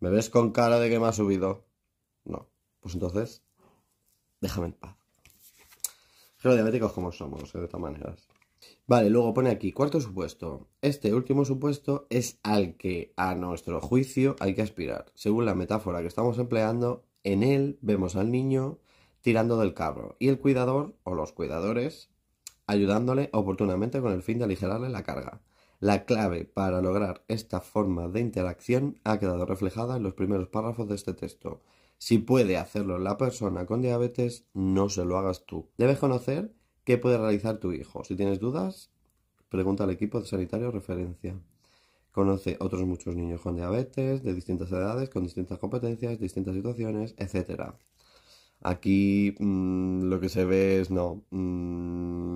¿Me ves con cara de que me ha subido? No. Pues entonces, déjame en paz. Los diabéticos como somos, ¿eh? de todas maneras. Vale, luego pone aquí, cuarto supuesto. Este último supuesto es al que, a nuestro juicio, hay que aspirar. Según la metáfora que estamos empleando, en él vemos al niño tirando del carro y el cuidador o los cuidadores ayudándole oportunamente con el fin de aligerarle la carga. La clave para lograr esta forma de interacción ha quedado reflejada en los primeros párrafos de este texto. Si puede hacerlo la persona con diabetes, no se lo hagas tú. Debes conocer qué puede realizar tu hijo. Si tienes dudas, pregunta al equipo de sanitario referencia. Conoce otros muchos niños con diabetes, de distintas edades, con distintas competencias, distintas situaciones, etc. Aquí mm, lo que se ve es no. Mm,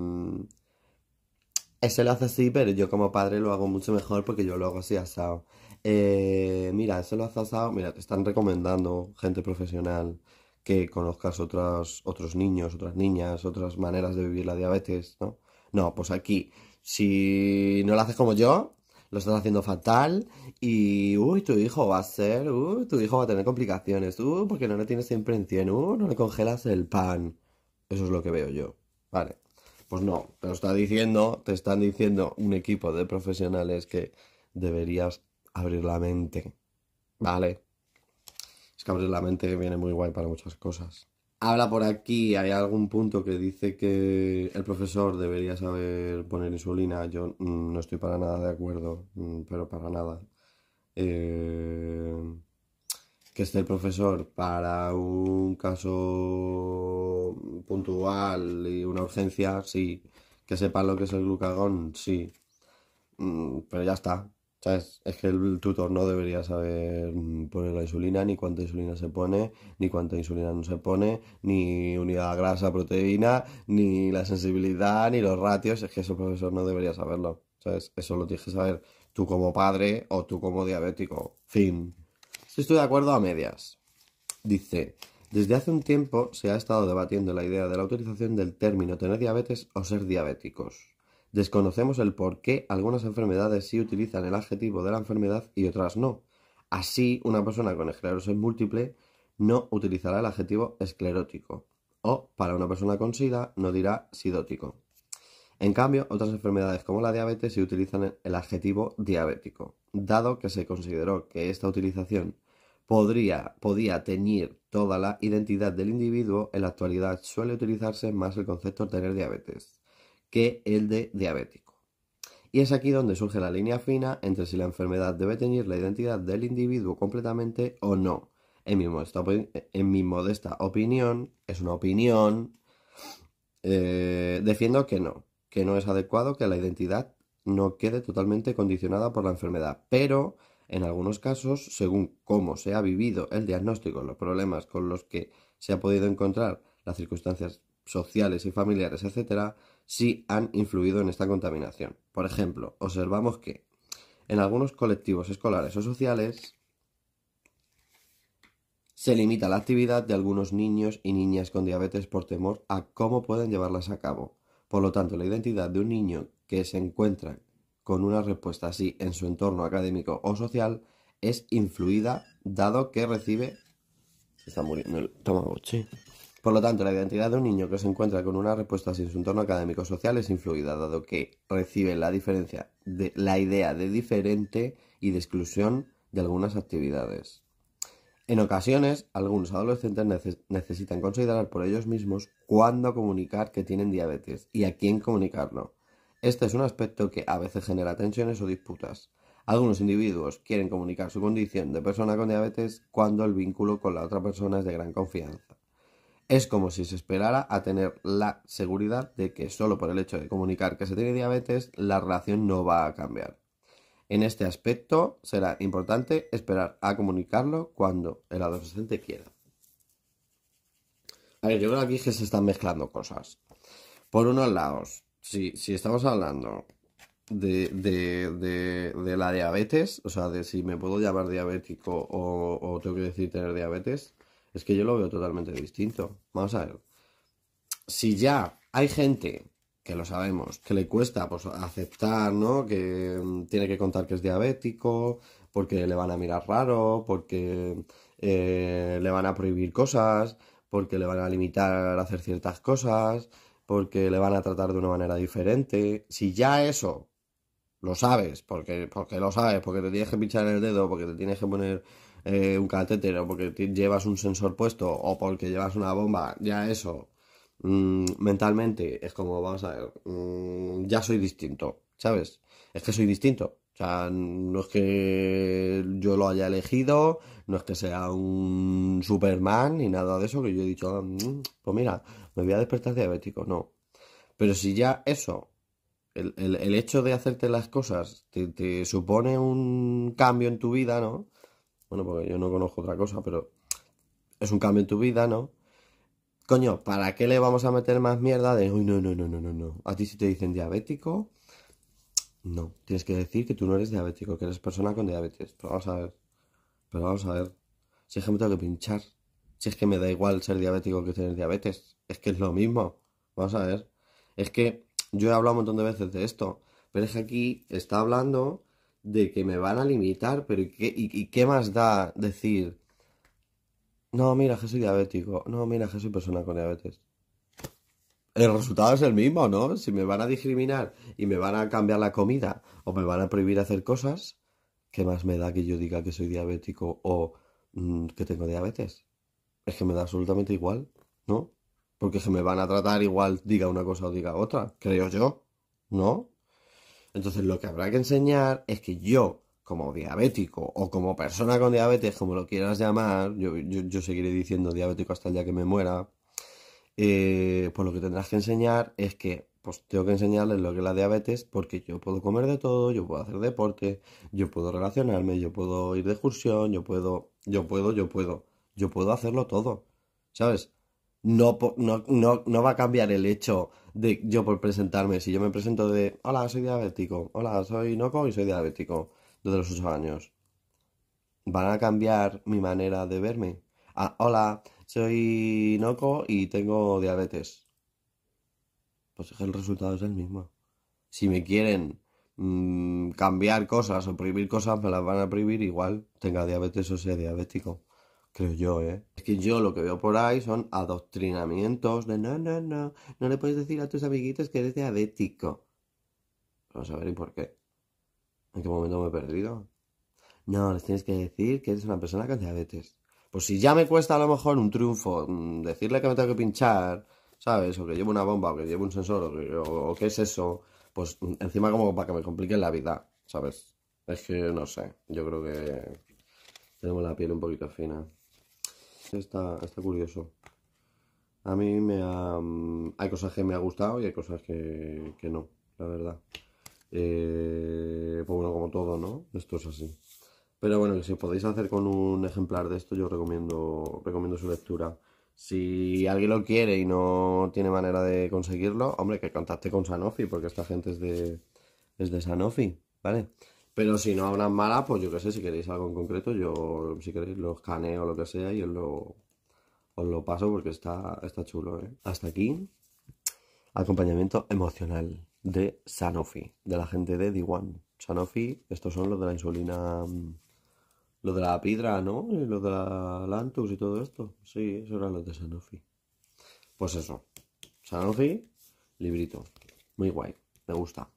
eso lo hace así, pero yo como padre lo hago mucho mejor porque yo lo hago así asado. Eh, mira, eso lo hace asado. Mira, te están recomendando gente profesional que conozcas otros, otros niños, otras niñas, otras maneras de vivir la diabetes, ¿no? No, pues aquí, si no lo haces como yo, lo estás haciendo fatal y, uy, tu hijo va a ser, uy, tu hijo va a tener complicaciones, uy, porque no le tienes siempre en 100, uy, no le congelas el pan. Eso es lo que veo yo, ¿vale? Pues no, te lo está diciendo, te están diciendo un equipo de profesionales que deberías abrir la mente. Vale. Es que abrir la mente viene muy guay para muchas cosas. Habla por aquí, hay algún punto que dice que el profesor debería saber poner insulina. Yo mm, no estoy para nada de acuerdo, mm, pero para nada. Eh que esté el profesor para un caso puntual y una urgencia, sí. Que sepa lo que es el glucagón, sí. Mm, pero ya está. ¿Sabes? Es que el tutor no debería saber poner la insulina, ni cuánta insulina se pone, ni cuánta insulina no se pone, ni unidad grasa, proteína, ni la sensibilidad, ni los ratios. Es que eso el profesor no debería saberlo. ¿Sabes? Eso lo tienes que saber tú como padre o tú como diabético. Fin estoy de acuerdo a medias. Dice, desde hace un tiempo se ha estado debatiendo la idea de la utilización del término tener diabetes o ser diabéticos. Desconocemos el por qué algunas enfermedades sí utilizan el adjetivo de la enfermedad y otras no. Así, una persona con esclerosis múltiple no utilizará el adjetivo esclerótico o, para una persona con sida, no dirá sidótico. En cambio, otras enfermedades como la diabetes sí utilizan el adjetivo diabético, dado que se consideró que esta utilización podría, podía teñir toda la identidad del individuo, en la actualidad suele utilizarse más el concepto de tener diabetes que el de diabético. Y es aquí donde surge la línea fina entre si la enfermedad debe tener la identidad del individuo completamente o no. En mi modesta, opinión, es una opinión, eh, defiendo que no, que no es adecuado que la identidad no quede totalmente condicionada por la enfermedad, pero en algunos casos, según cómo se ha vivido el diagnóstico, los problemas con los que se ha podido encontrar, las circunstancias sociales y familiares, etc., sí han influido en esta contaminación. Por ejemplo, observamos que en algunos colectivos escolares o sociales se limita la actividad de algunos niños y niñas con diabetes por temor a cómo pueden llevarlas a cabo. Por lo tanto, la identidad de un niño que se encuentra con una respuesta así en su entorno académico o social es influida dado que recibe... está muriendo el estómago, sí. Por lo tanto, la identidad de un niño que se encuentra con una respuesta así en su entorno académico o social es influida, dado que recibe la diferencia de la idea de diferente y de exclusión de algunas actividades. En ocasiones, algunos adolescentes necesitan considerar por ellos mismos cuándo comunicar que tienen diabetes y a quién comunicarlo. Este es un aspecto que a veces genera tensiones o disputas. Algunos individuos quieren comunicar su condición de persona con diabetes cuando el vínculo con la otra persona es de gran confianza. Es como si se esperara a tener la seguridad de que solo por el hecho de comunicar que se tiene diabetes la relación no va a cambiar. En este aspecto será importante esperar a comunicarlo cuando el adolescente quiera. A ver, yo creo aquí que se están mezclando cosas. Por unos lados, si, si estamos hablando de, de, de, de, la diabetes, o sea, de si me puedo llamar diabético o, tengo que decir tener diabetes, es que yo lo veo totalmente distinto. Vamos a ver. Si ya hay gente, que lo sabemos, que le cuesta pues, aceptar, ¿no? Que mm, tiene que contar que es diabético, porque le van a mirar raro, porque eh, le van a prohibir cosas, porque le van a limitar a hacer ciertas cosas, porque le van a tratar de una manera diferente. Si ya eso lo sabes, porque, porque lo sabes, porque te tienes que pinchar el dedo, porque te tienes que poner eh, un catéter, o porque llevas un sensor puesto, o porque llevas una bomba, ya eso, mm, mentalmente es como, vamos a ver, mm, ya soy distinto, ¿sabes? Es que soy distinto. O sea, no es que yo lo haya elegido, no es que sea un Superman ni nada de eso, que yo he dicho, ah, mm, pues mira, me voy a despertar diabético, no. Pero si ya eso, el, hecho de hacerte las cosas, te, supone un cambio en tu vida, ¿no? Bueno, porque yo no conozco otra cosa, pero es un cambio en tu vida, ¿no? Coño, ¿para qué le vamos a meter más mierda de, uy, no, no, no, no, no, no? A ti si te dicen diabético, no, tienes que decir que tú no eres diabético, que eres persona con diabetes. Pero vamos a ver. Pero vamos a ver. Si es que me tengo que pinchar. Si es que me da igual ser diabético que tener diabetes. Es que es lo mismo. Vamos a ver. Es que yo he hablado un montón de veces de esto. Pero es que aquí está hablando de que me van a limitar. Pero ¿y qué, y qué más da decir? No, mira, que soy diabético. No, mira, que soy persona con diabetes. El resultado es el mismo, ¿no? Si me van a discriminar y me van a cambiar la comida o me van a prohibir hacer cosas, ¿qué más me da que yo diga que soy diabético o mm, que tengo diabetes? Es que me da absolutamente igual, ¿no? Porque se me van a tratar igual, diga una cosa o diga otra, creo yo, ¿no? Entonces lo que habrá que enseñar es que yo, como diabético o como persona con diabetes, como lo quieras llamar, yo, yo seguiré diciendo diabético hasta el día que me muera, eh, pues lo que tendrás que enseñar es que, pues tengo que enseñarles lo que es la diabetes, porque yo puedo comer de todo, yo puedo hacer deporte, yo puedo relacionarme, yo puedo ir de excursión, yo puedo, yo puedo, yo puedo, yo puedo hacerlo todo, ¿sabes? No, no, no, no va a cambiar el hecho de yo por presentarme. Si yo me presento de, hola, soy diabético, hola, soy noco y soy diabético desde los 8 años. ¿Van a cambiar mi manera de verme? Ah, hola, soy noco y tengo diabetes. Pues el resultado es el mismo. Si me quieren mm, cambiar cosas o prohibir cosas, me las van a prohibir igual, tenga diabetes o sea diabético. Creo yo, ¿eh? Es que yo lo que veo por ahí son adoctrinamientos de no, no, no, no le puedes decir a tus amiguitos que eres diabético. Vamos a ver, ¿y por qué? ¿En qué momento me he perdido? No, les tienes que decir que eres una persona con diabetes. Pues si ya me cuesta a lo mejor un triunfo, mm, decirle que me tengo que pinchar, ¿sabes? O que llevo una bomba, o que llevo un sensor, o, qué es eso, pues mm, encima como para que me compliquen la vida, ¿sabes? Es que no sé, yo creo que tenemos la piel un poquito fina. Está, está curioso. A mí me ha, mm, hay cosas que me ha gustado y hay cosas que, que no, la verdad. Eh, pues bueno, como todo, ¿no? Esto es así. Pero bueno, que si podéis hacer con un ejemplar de esto, yo recomiendo, recomiendo su lectura. Si alguien lo quiere y no tiene manera de conseguirlo, hombre, que contacte con Sanofi, porque esta gente es de, de Sanofi, ¿vale? Pero si no hablan mala, pues yo qué sé, si queréis algo en concreto, yo, si queréis, lo escaneo o lo que sea y os lo, lo paso porque está, está chulo, ¿eh? Hasta aquí, acompañamiento emocional de Sanofi, de la gente de d Sanofi, estos son los de la insulina mm, lo de la piedra, ¿no? Y lo de la Lantus y todo esto. Sí, eso era lo de Sanofi. Pues eso. Sanofi, librito. Muy guay. Me gusta.